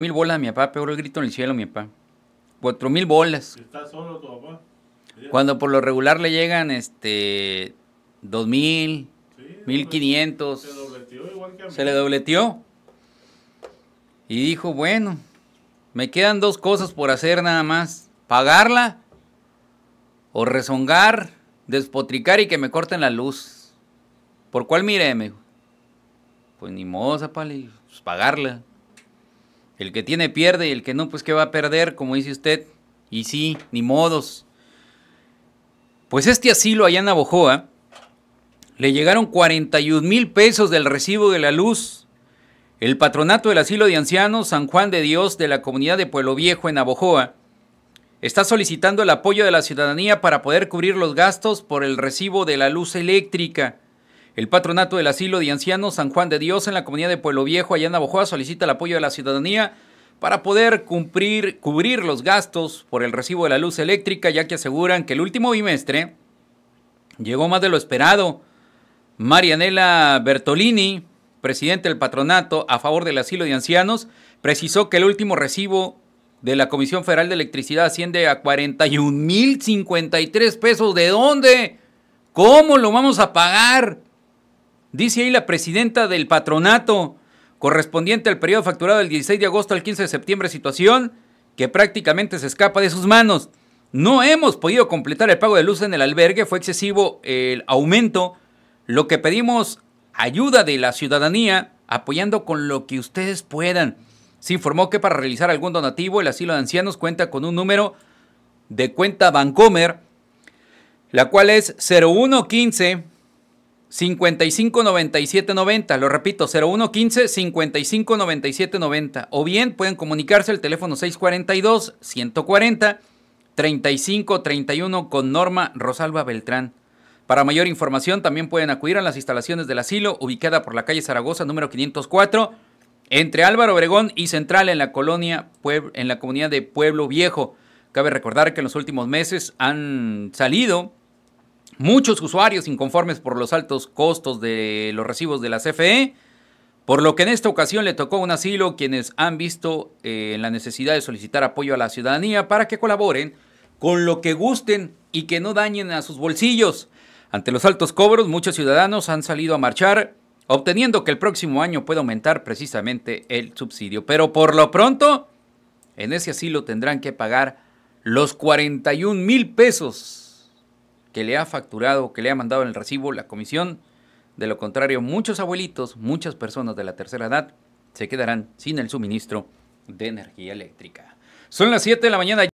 mil bolas mi papá, pegó el grito en el cielo mi papá. Cuatro mil bolas. Cuando por lo regular le llegan este dos mil, mil quinientos. Se Se le dobleteó. Y dijo, bueno, me quedan dos cosas por hacer nada más. Pagarla o rezongar, despotricar y que me corten la luz. ¿Por cuál mire? Me Pues ni modo, pues pagarla. El que tiene pierde y el que no, pues que va a perder, como dice usted. Y sí, ni modos. Pues este asilo allá en Navojoa le llegaron 41 mil pesos del recibo de la luz. El patronato del asilo de ancianos San Juan de Dios de la comunidad de Pueblo Viejo en Navojoa está solicitando el apoyo de la ciudadanía para poder cubrir los gastos por el recibo de la luz eléctrica. El Patronato del Asilo de Ancianos San Juan de Dios en la comunidad de Pueblo Viejo, allá en solicita el apoyo de la ciudadanía para poder cumplir, cubrir los gastos por el recibo de la luz eléctrica, ya que aseguran que el último bimestre llegó más de lo esperado. Marianela Bertolini, presidente del patronato a favor del asilo de ancianos, precisó que el último recibo de la Comisión Federal de Electricidad asciende a 41.053 pesos. ¿De dónde? ¿Cómo lo vamos a pagar? Dice ahí la presidenta del patronato, correspondiente al periodo facturado del 16 de agosto al 15 de septiembre, situación que prácticamente se escapa de sus manos. No hemos podido completar el pago de luz en el albergue, fue excesivo el aumento, lo que pedimos ayuda de la ciudadanía, apoyando con lo que ustedes puedan. Se informó que para realizar algún donativo, el asilo de ancianos cuenta con un número de cuenta Bancomer, la cual es 0115 559790, lo repito, 0115 559790. O bien pueden comunicarse al teléfono 642 140 3531 con Norma Rosalba Beltrán. Para mayor información también pueden acudir a las instalaciones del asilo ubicada por la calle Zaragoza número 504 entre Álvaro Obregón y Central en la colonia en la comunidad de Pueblo Viejo. Cabe recordar que en los últimos meses han salido Muchos usuarios inconformes por los altos costos de los recibos de la CFE, por lo que en esta ocasión le tocó un asilo quienes han visto eh, la necesidad de solicitar apoyo a la ciudadanía para que colaboren con lo que gusten y que no dañen a sus bolsillos. Ante los altos cobros, muchos ciudadanos han salido a marchar, obteniendo que el próximo año pueda aumentar precisamente el subsidio. Pero por lo pronto, en ese asilo tendrán que pagar los 41 mil pesos que le ha facturado, que le ha mandado en el recibo la comisión. De lo contrario, muchos abuelitos, muchas personas de la tercera edad se quedarán sin el suministro de energía eléctrica. Son las 7 de la mañana.